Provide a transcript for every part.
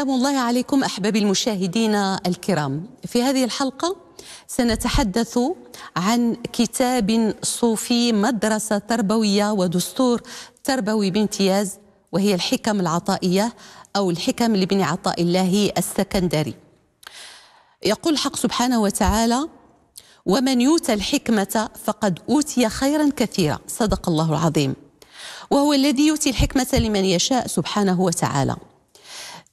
سلام الله عليكم احبابي المشاهدين الكرام في هذه الحلقه سنتحدث عن كتاب صوفي مدرسه تربويه ودستور تربوي بامتياز وهي الحكم العطائيه او الحكم لابن عطاء الله السكندري يقول الحق سبحانه وتعالى ومن يؤتى الحكمه فقد اوتي خيرا كثيرا صدق الله العظيم وهو الذي يؤتي الحكمه لمن يشاء سبحانه وتعالى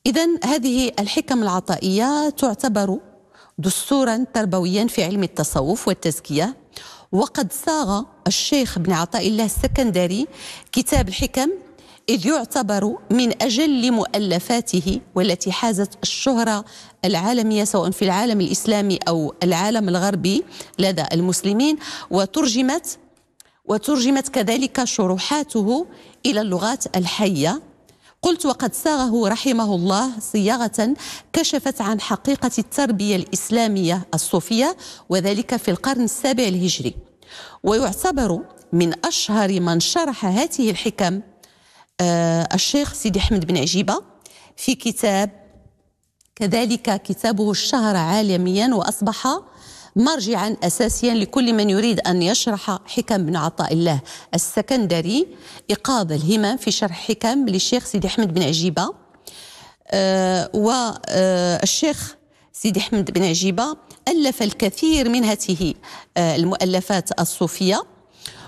إذا هذه الحكم العطائية تعتبر دستورا تربويا في علم التصوف والتزكية وقد صاغ الشيخ ابن عطاء الله السكندري كتاب الحكم إذ يعتبر من أجل مؤلفاته والتي حازت الشهرة العالمية سواء في العالم الإسلامي أو العالم الغربي لدى المسلمين وترجمت وترجمت كذلك شروحاته إلى اللغات الحية قلت وقد ساغه رحمه الله صياغة كشفت عن حقيقة التربية الإسلامية الصوفية وذلك في القرن السابع الهجري ويعتبر من أشهر من شرح هذه الحكم آه، الشيخ سيدي أحمد بن عجيبة في كتاب كذلك كتابه اشتهر عالميا وأصبح مرجعا أساسيا لكل من يريد أن يشرح حكم بن عطاء الله السكندري إيقاظ الهمم في شرح حكم للشيخ سيدي أحمد بن عجيبة آه، والشيخ آه، سيدي أحمد بن عجيبة ألف الكثير من هذه آه، المؤلفات الصوفية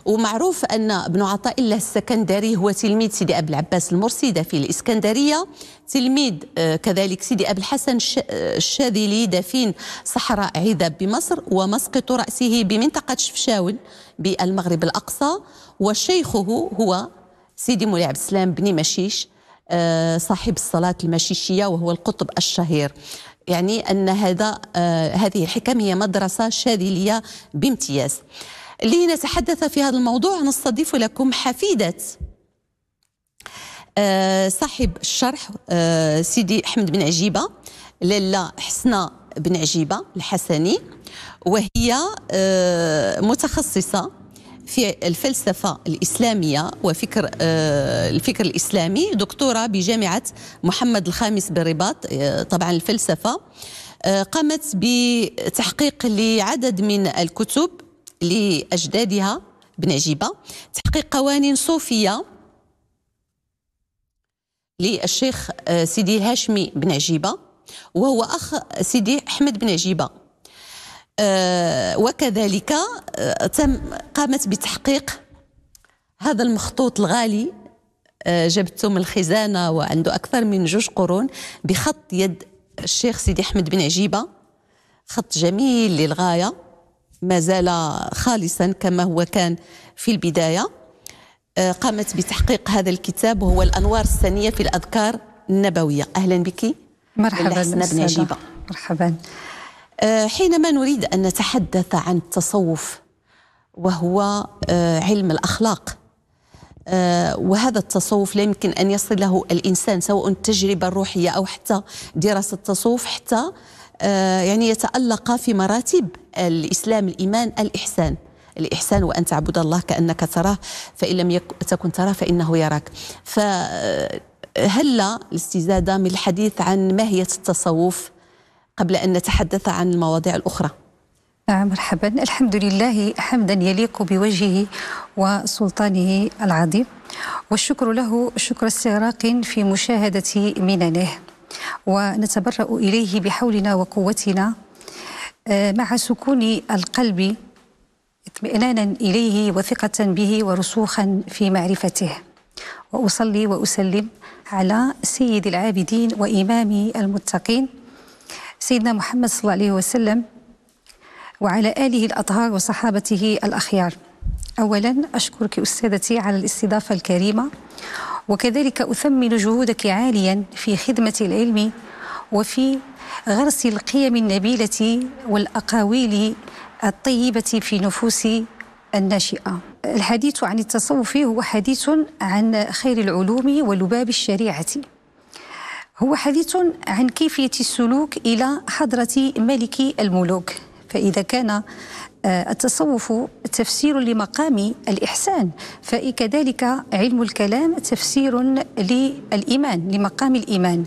ومعروف أن ابن عطاء الله السكندري هو تلميذ سيدي أبي العباس المرسي في الإسكندرية تلميذ آه، كذلك سيدي أبي الحسن آه، الشاذلي دفين صحراء عذاب بمصر ومسقط رأسه بمنطقة شفشاون بالمغرب الأقصى وشيخه هو سيدي مولاي عبد السلام بن مشيش آه، صاحب الصلاة المشيشية وهو القطب الشهير يعني أن هذا هذه الحكم هي مدرسة شاذلية بامتياز لنتحدث في هذا الموضوع نستضيف لكم حفيدة آه، صاحب الشرح آه، سيدي أحمد بن عجيبة للا حسنة بن عجيبة الحسني وهي آه، متخصصة في الفلسفة الإسلامية وفكر الفكر الإسلامي دكتورة بجامعة محمد الخامس بالرباط طبعا الفلسفة قامت بتحقيق لعدد من الكتب لأجدادها بن عجيبه تحقيق قوانين صوفية للشيخ آه، سيدي الهاشمي بن عجيبة وهو أخ سيدي أحمد بن عجيبة آه، وكذلك آه، تم قامت بتحقيق هذا المخطوط الغالي جبته من الخزانة وعنده أكثر من جوج قرون بخط يد الشيخ سيدي أحمد بن عجيبة خط جميل للغاية ما زال خالصا كما هو كان في البدايه آه، قامت بتحقيق هذا الكتاب وهو الانوار السنيه في الاذكار النبويه اهلا بك مرحبا نجيبه مرحبا آه، حينما نريد ان نتحدث عن التصوف وهو آه، علم الاخلاق وهذا التصوف لا يمكن ان يصل له الانسان سواء التجربه الروحيه او حتى دراسه التصوف حتى آه، يعني يتألق في مراتب الإسلام الإيمان الإحسان الإحسان وأن تعبد الله كأنك تراه فإن لم تكن تراه فإنه يراك فهل آه، الاستزادة من الحديث عن ماهية التصوف قبل أن نتحدث عن المواضيع الأخرى نعم، مرحبا الحمد لله حمدا يليق بوجهه وسلطانه العظيم والشكر له شكر استغراق في مشاهدة مننه ونتبرأ إليه بحولنا وقوتنا آه، مع سكون القلب اطمئنانا إليه وثقة به ورسوخا في معرفته وأصلي وأسلم على سيد العابدين وإمام المتقين سيدنا محمد صلى الله عليه وسلم وعلى آله الأطهار وصحابته الأخيار أولا أشكرك أستاذتي على الاستضافة الكريمة وكذلك أثمن جهودك عاليا في خدمة العلم وفي غرس القيم النبيلة والأقاويل الطيبة في نفوس الناشئة الحديث عن التصوف هو حديث عن خير العلوم ولباب الشريعة هو حديث عن كيفية السلوك إلى حضرة ملك الملوك فإذا كان آه، التصوف تفسير لمقام الإحسان فكذلك علم الكلام تفسير للإيمان لمقام الإيمان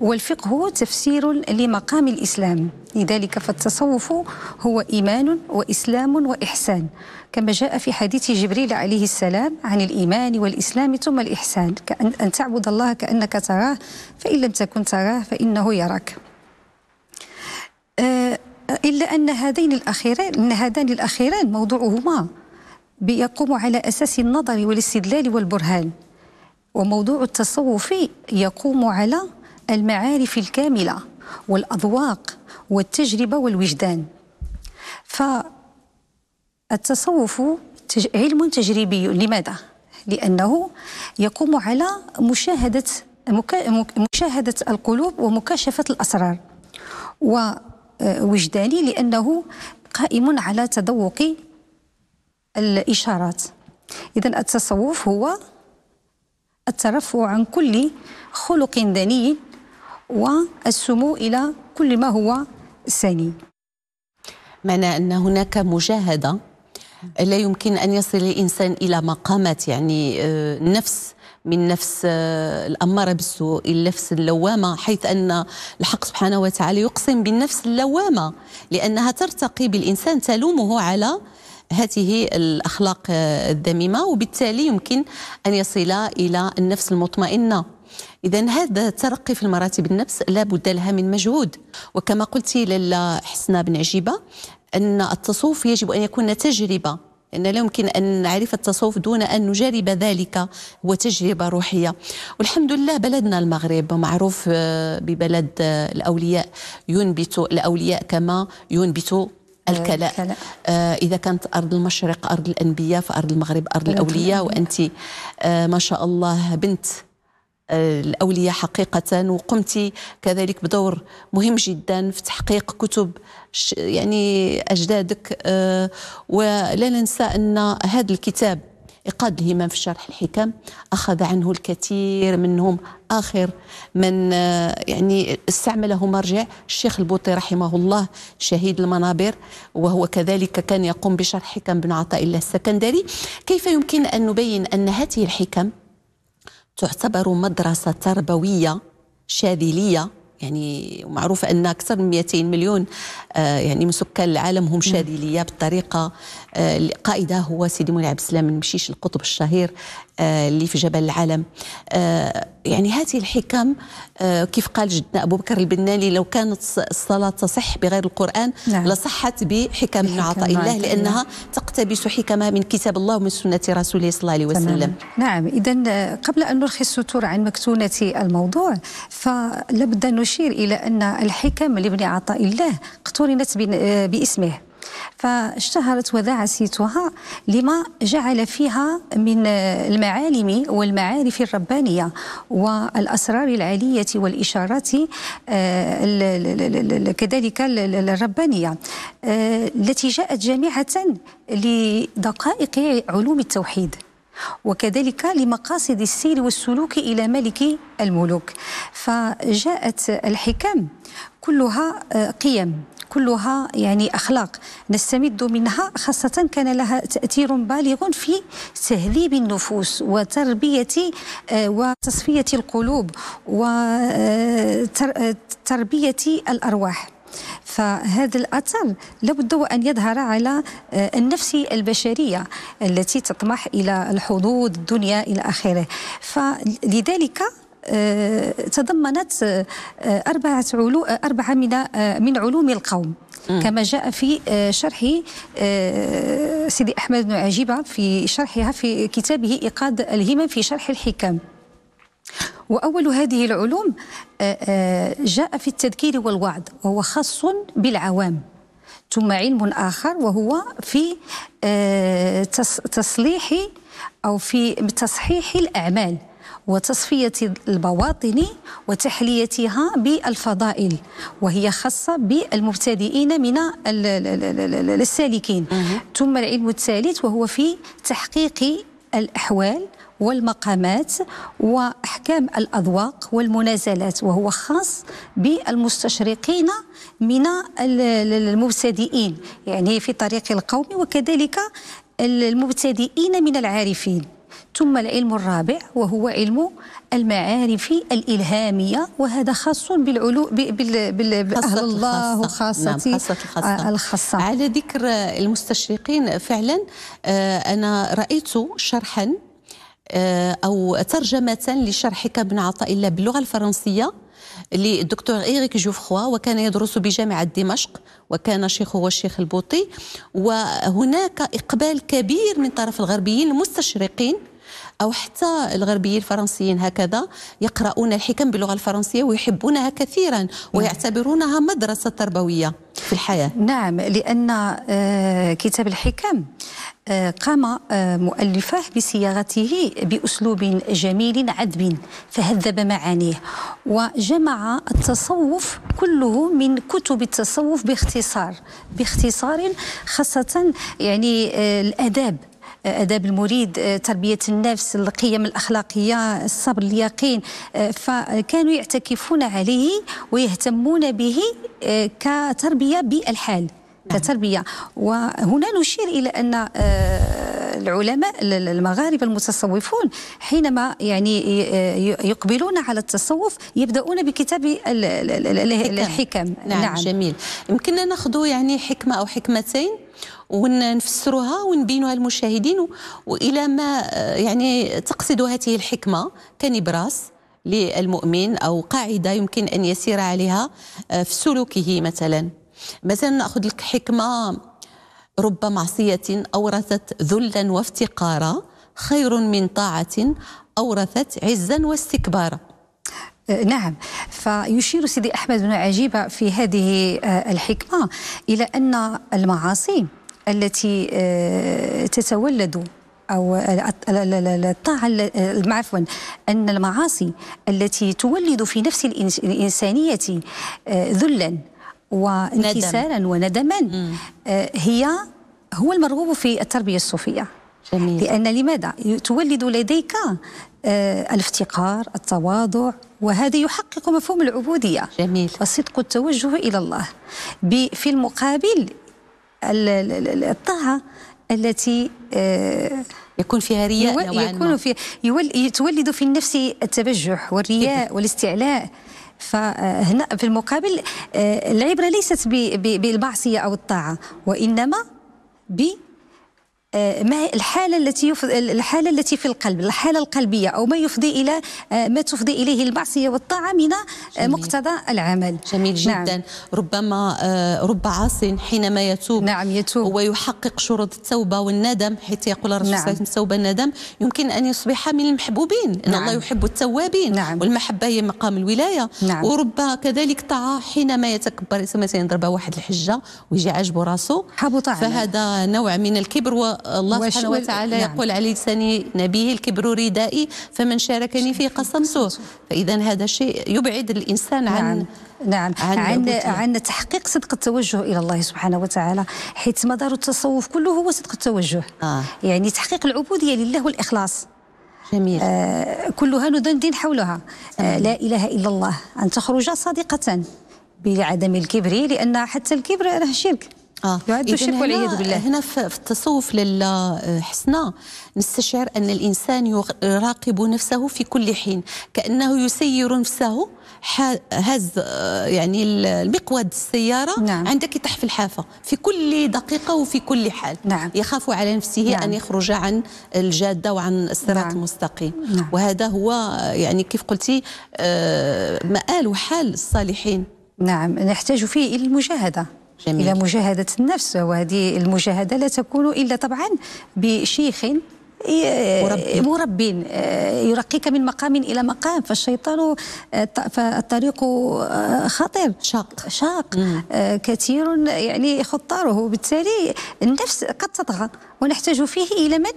والفقه تفسير لمقام الإسلام لذلك فالتصوف هو إيمان وإسلام وإحسان كما جاء في حديث جبريل عليه السلام عن الإيمان والإسلام ثم الإحسان كأن أن تعبد الله كأنك تراه فإن لم تكن تراه فإنه يراك آه، إلا أن هذين الأخيران أن هذان الأخيران موضوعهما يقوم على أساس النظر والاستدلال والبرهان وموضوع التصوف يقوم على المعارف الكاملة والأذواق والتجربة والوجدان فالتصوف علم تجريبي لماذا؟ لأنه يقوم على مشاهدة مشاهدة القلوب ومكاشفة الأسرار و آه، وجداني لأنه قائم على تذوق الإشارات إذا التصوف هو الترفع عن كل خلق دني والسمو إلى كل ما هو سني معنى أن هناك مجاهدة لا يمكن أن يصل الإنسان إلى مقامات يعني آه، نفس من نفس آه، الأمارة بالسوء إلى النفس اللوامة حيث أن الحق سبحانه وتعالى يقسم بالنفس اللوامة لأنها ترتقي بالإنسان تلومه على هذه الأخلاق آه، الذميمة وبالتالي يمكن أن يصل إلى النفس المطمئنة إذا هذا الترقي في المراتب النفس لا بد لها من مجهود وكما قلت للا حسنة بن عجيبة أن التصوف يجب أن يكون تجربة أن لا يمكن أن نعرف التصوف دون أن نجرب ذلك وتجربة روحية والحمد لله بلدنا المغرب معروف آه، ببلد آه، الأولياء ينبت الأولياء كما ينبت آه، الكلاء آه إذا كانت أرض المشرق أرض الأنبياء فأرض المغرب أرض الأولياء وأنت آه ما شاء الله بنت الأولية حقيقة وقمت كذلك بدور مهم جدا في تحقيق كتب يعني أجدادك آه، ولا ننسى أن هذا الكتاب إيقاد الهمام في شرح الحكم أخذ عنه الكثير منهم آخر من آه، يعني استعمله مرجع الشيخ البوطي رحمه الله شهيد المنابر وهو كذلك كان يقوم بشرح حكم بن عطاء الله السكندري كيف يمكن أن نبين أن هذه الحكم تعتبر مدرسة تربوية شاذلية يعني معروف ان اكثر من 200 مليون آه، يعني من سكان العالم هم شاذليه بالطريقه القائده آه، هو سيدي مولاي عبد السلام المشيش القطب الشهير آه، اللي في جبل العالم آه، يعني هذه الحكم آه، كيف قال جدنا أبو بكر البنالي لو كانت الصلاة تصح بغير القرآن نعم. لصحت بحكم من عطاء الله لأنها تقتبس حكمها من كتاب الله ومن سنة رسوله صلى الله عليه وسلم نعم إذا قبل أن نرخي السطور عن مكتونة الموضوع فلابد نشير إلى أن الحكم لابن عطاء الله اقترنت باسمه فاشتهرت سيتها لما جعل فيها من المعالم والمعارف الربانية والأسرار العالية والإشارات كذلك الربانية التي جاءت جامعة لدقائق علوم التوحيد وكذلك لمقاصد السير والسلوك إلى ملك الملوك فجاءت الحكم كلها آه، قيم كلها يعني أخلاق نستمد منها خاصة كان لها تأثير بالغ في تهذيب النفوس وتربية آه، وتصفية القلوب وتربية الأرواح فهذا الاثر لابد ان يظهر على آه، النفس البشريه التي تطمح الى الحظوظ الدنيا الى اخره فلذلك آه، تضمنت آه، أربعة علو أربعة من آه، من علوم القوم كما جاء في شرح سيدي أحمد بن عجيبة في شرحها في كتابه إيقاد الهمم في شرح الحكم وأول هذه العلوم جاء في التذكير والوعد وهو خاص بالعوام ثم علم آخر وهو في تصليح أو في تصحيح الأعمال وتصفية البواطن وتحليتها بالفضائل وهي خاصة بالمبتدئين من السالكين ثم العلم الثالث وهو في تحقيق الأحوال والمقامات واحكام الاذواق والمنازلات وهو خاص بالمستشرقين من المبتدئين يعني في طريق القوم وكذلك المبتدئين من العارفين ثم العلم الرابع وهو علم المعارف الإلهامية وهذا خاص بالعلو بالأهل الله نعم، وخاصة نعم خاصة الخاصة. الخاصة على ذكر المستشرقين فعلا آه، أنا رأيت شرحا آه، أو ترجمة لشرحك ابن عطاء الله باللغة الفرنسية للدكتور إيريك جوفخوا وكان يدرس بجامعة دمشق وكان شيخه هو الشيخ البوطي وهناك إقبال كبير من طرف الغربيين المستشرقين أو حتى الغربيين الفرنسيين هكذا يقرؤون الحكم باللغة الفرنسية ويحبونها كثيرا نعم. ويعتبرونها مدرسة تربوية في الحياة نعم لأن آه، كتاب الحكم آه، قام آه، مؤلفاه بصياغته بأسلوب جميل عذب فهذب معانيه وجمع التصوف كله من كتب التصوف باختصار باختصار خاصة يعني الأداب اداب المريد آه، تربيه النفس القيم الاخلاقيه الصبر اليقين آه، فكانوا يعتكفون عليه ويهتمون به آه، كتربيه بالحال نعم. كتربيه وهنا نشير الى ان العلماء المغاربه المتصوفون حينما يعني يقبلون على التصوف يبداون بكتاب الحكم, الحكم. نعم, نعم جميل يمكننا ناخذ يعني حكمه او حكمتين ونفسروها ونبينوها للمشاهدين والى ما آه، يعني تقصد هذه الحكمه كنبراس للمؤمن او قاعده يمكن ان يسير عليها آه، في سلوكه مثلا مثلا ناخذ لك حكمه رب معصيه اورثت ذلا وافتقارا خير من طاعه اورثت عزا واستكبارا آه، نعم فيشير سيدي احمد بن عجيبه في هذه الحكمه الى ان المعاصي التي آه، تتولد أو الطاعة عفوا أن المعاصي التي تولد في نفس الإنسانية آه، ذلا وانكسارا وندما آه، هي هو المرغوب في التربية الصوفية جميل. لأن لماذا تولد لديك الافتقار التواضع وهذا يحقق مفهوم العبودية جميل وصدق التوجه إلى الله في المقابل الطاعة التي آه، يكون فيها رياء يكون في تولد في النفس التبجح والرياء والاستعلاء فهنا في المقابل آه، العبرة ليست بالمعصية أو الطاعة وإنما ب آه، ما الحاله التي يف... الحاله التي في القلب الحاله القلبيه او ما يفضي الى آه، ما تفضي اليه المعصيه والطاعه من مقتضى العمل جميل نعم. جدا نعم. ربما آه، رب عاص حينما يتوب نعم يتوب ويحقق شروط التوبه والندم حيث يقول الرسول نعم. صلى الله عليه نعم. وسلم التوبه الندم يمكن ان يصبح من المحبوبين ان نعم. الله يحب التوابين نعم. والمحبه هي مقام الولايه نعم. ورب كذلك طاعه حينما يتكبر مثلا يضرب واحد الحجه ويجي عاجبه راسه فهذا نوع من الكبر و الله سبحانه وتعالى نعم. يقول على لسان نبيه الكبر ردائي فمن شاركني فيه قسمته فإذا هذا الشيء يبعد الإنسان نعم. نعم. عن نعم عن عن, عن تحقيق صدق التوجه الى الله سبحانه وتعالى حيث مدار التصوف كله هو صدق التوجه آه. يعني تحقيق العبوديه لله والاخلاص جميل آه كلها ندندن حولها آه لا اله الا الله ان تخرج صادقه بعدم الكبر لان حتى الكبر راه شرك اه والعياذ بالله هنا في التصوف حسنا نستشعر ان الانسان يراقب نفسه في كل حين كانه يسير نفسه هز يعني المقود السياره نعم. عندك تحف الحافه في كل دقيقه وفي كل حال نعم. يخاف على نفسه نعم. ان يخرج عن الجاده وعن الصراط نعم. المستقيم نعم. وهذا هو يعني كيف قلتي آه، مآل وحال الصالحين نعم نحتاج فيه الى المجاهده جميل. إلى مجاهدة النفس وهذه المجاهدة لا تكون إلا طبعا بشيخ آه، مربي, مربي آه، يرقيك من مقام الى مقام فالشيطان آه، فالطريق خطير شاق شاق مم. كثير يعني خطاره بالتالي النفس قد تطغى ونحتاج فيه الى من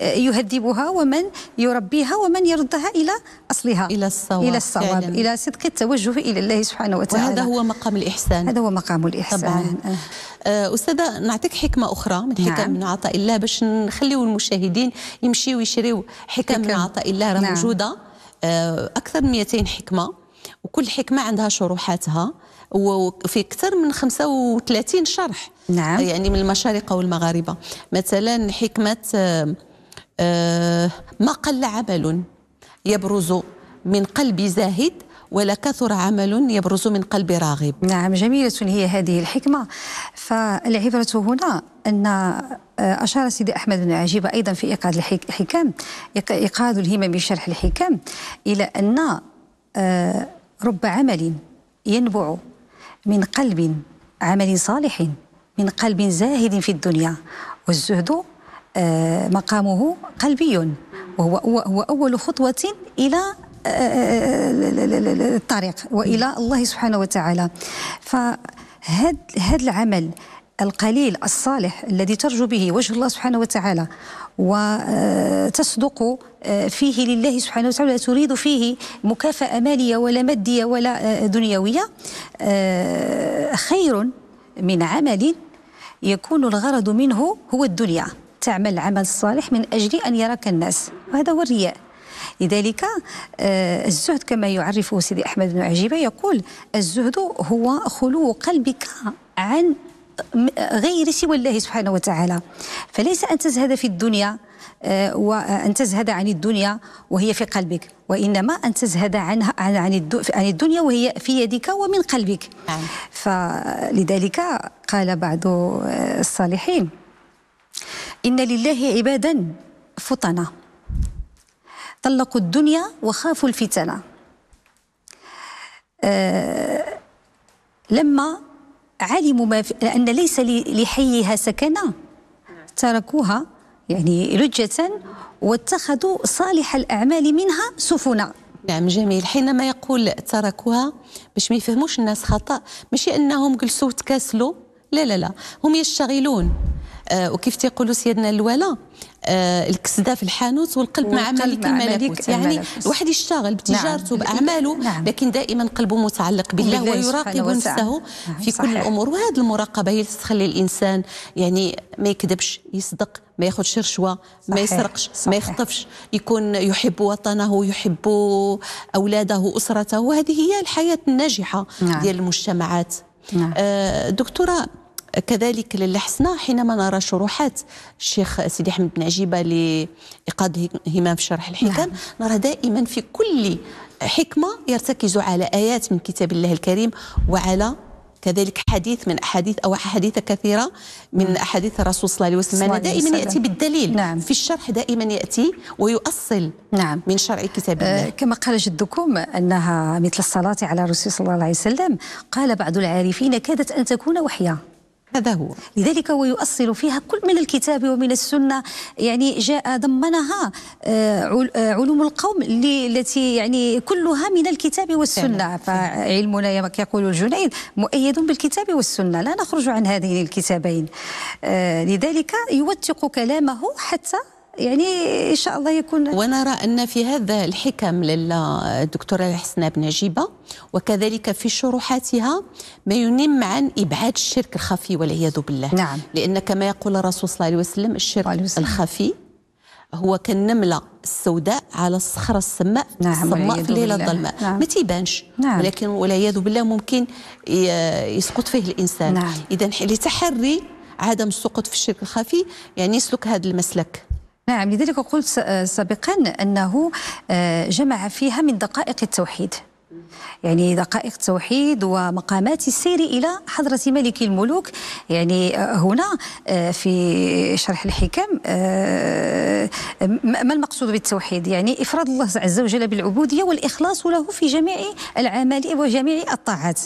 يهذبها ومن يربيها ومن يردها الى اصلها الى الصواب الى الصواب الى صدق التوجه الى الله سبحانه وتعالى وهذا هو مقام الاحسان هذا هو مقام الاحسان طبعا أه، استاذه نعطيك حكمه اخرى من حكم نعم. من عطاء الله باش نخليو المشاهدين يمشيوا يشريو حكم, حكم. من عطاء الله راه نعم. موجوده أه، اكثر من 200 حكمه وكل حكمه عندها شروحاتها وفي اكثر من 35 شرح نعم. يعني من المشارقه والمغاربه مثلا حكمه أه، آه، ما قل عمل يبرز من قلب زاهد ولا كثر عمل يبرز من قلب راغب نعم جميلة هي هذه الحكمة فالعبرة هنا أن آه، أشار سيدي أحمد بن عجيبة أيضا في إيقاد الحكام إيقاد الهمم بشرح الحكام إلى أن آه، رب عمل ينبع من قلب عمل صالح من قلب زاهد في الدنيا والزهد آه، مقامه قلبي وهو هو أول خطوة إلى آه، آه، الطريق والى الله سبحانه وتعالى فهذا هذا العمل القليل الصالح الذي ترجو به وجه الله سبحانه وتعالى وتصدق فيه لله سبحانه وتعالى تريد فيه مكافأة مالية ولا مادية ولا دنيوية خير من عمل يكون الغرض منه هو الدنيا تعمل العمل الصالح من أجل أن يراك الناس وهذا هو الرياء لذلك آه، الزهد كما يعرفه سيدي أحمد بن عجيبة يقول الزهد هو خلو قلبك عن غير سوى الله سبحانه وتعالى فليس أن تزهد في الدنيا آه، وأن تزهد عن الدنيا وهي في قلبك وإنما أن تزهد عنها عن الدنيا وهي في يدك ومن قلبك نعم. فلذلك قال بعض آه، الصالحين إن لله عبادا فطنا طلقوا الدنيا وخافوا الفتنة أه لما علموا ما في أن ليس لحيها سكنة تركوها يعني لجة واتخذوا صالح الأعمال منها سفنا نعم جميل حينما يقول تركوها باش ما يفهموش الناس خطأ ماشي أنهم جلسوا وتكاسلوا لا لا لا هم يشتغلون آه وكيف تيقولوا سيدنا الولا آه الكسده في الحانوت والقلب مع ملك الملكوت يعني الواحد نعم. يشتغل بتجارته نعم. باعماله نعم. لكن دائما قلبه متعلق بالله ويراقب نفسه نعم. في صحيح. كل الامور وهذه المراقبه هي اللي تخلي الانسان يعني ما يكذبش يصدق ما ياخذش رشوه ما يسرقش صحيح. ما يخطفش يكون يحب وطنه يحب اولاده اسرته وهذه هي الحياه الناجحه نعم. ديال المجتمعات نعم. آه، دكتورة كذلك للحسنة حينما نرى شروحات الشيخ سيدي احمد بن عجيبة لإيقاد همام في شرح الحكم نعم. نرى دائما في كل حكمة يرتكز على آيات من كتاب الله الكريم وعلى كذلك حديث من أحاديث أو أحاديث كثيرة من نعم. أحاديث الرسول صلى الله عليه وسلم دائما يأتي بالدليل نعم. في الشرح دائما يأتي ويؤصل نعم. من شرع كتاب الله أه كما قال جدكم أنها مثل الصلاة على الرسول صلى الله عليه وسلم قال بعض العارفين كادت أن تكون وحيا هذا هو لذلك هو يؤصل فيها كل من الكتاب ومن السنة يعني جاء ضمنها آه، آه، علوم القوم التي يعني كلها من الكتاب والسنة فعلمنا كيقول يقول الجنيد مؤيد بالكتاب والسنة لا نخرج عن هذين الكتابين آه، لذلك يوثق كلامه حتى يعني ان شاء الله يكون ونرى ان في هذا الحكم للدكتوره الحسنه بن عجيبه وكذلك في شروحاتها ما ينم عن ابعاد الشرك الخفي والعياذ بالله نعم لان كما يقول الرسول صلى الله عليه وسلم الشرك عليه وسلم. الخفي هو كالنمله السوداء على الصخره السماء نعم السماء في الليله الظلماء نعم. ما تيبانش نعم. ولكن والعياذ بالله ممكن يسقط فيه الانسان نعم. اذا لتحري عدم السقوط في الشرك الخفي يعني يسلك هذا المسلك نعم لذلك قلت آه، سابقا أنه آه، جمع فيها من دقائق التوحيد يعني دقائق التوحيد ومقامات السير إلى حضرة ملك الملوك يعني آه، هنا في شرح الحكم ما المقصود بالتوحيد يعني إفراد الله عز وجل بالعبودية والإخلاص له في جميع الأعمال وجميع الطاعات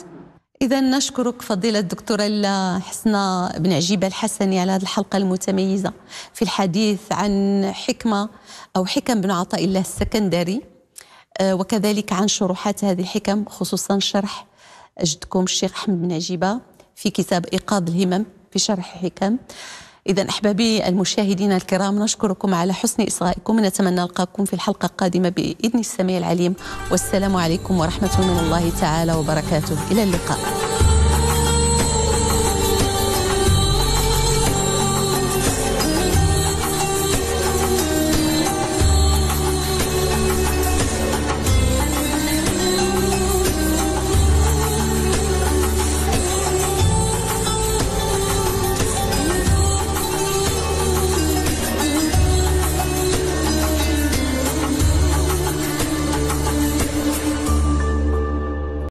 إذا نشكرك فضيلة الدكتورة ليلى حسنة بن عجيبة الحسني على هذه الحلقة المتميزة في الحديث عن حكمة أو حكم بن عطاء الله السكندري آه، وكذلك عن شروحات هذه الحكم خصوصا شرح جدكم الشيخ أحمد بن عجيبة في كتاب إيقاظ الهمم في شرح حكم إذا أحبابي المشاهدين الكرام نشكركم على حسن إصغائكم نتمنى ألقاكم في الحلقة القادمة بإذن السميع العليم والسلام عليكم ورحمة من الله تعالى وبركاته إلى اللقاء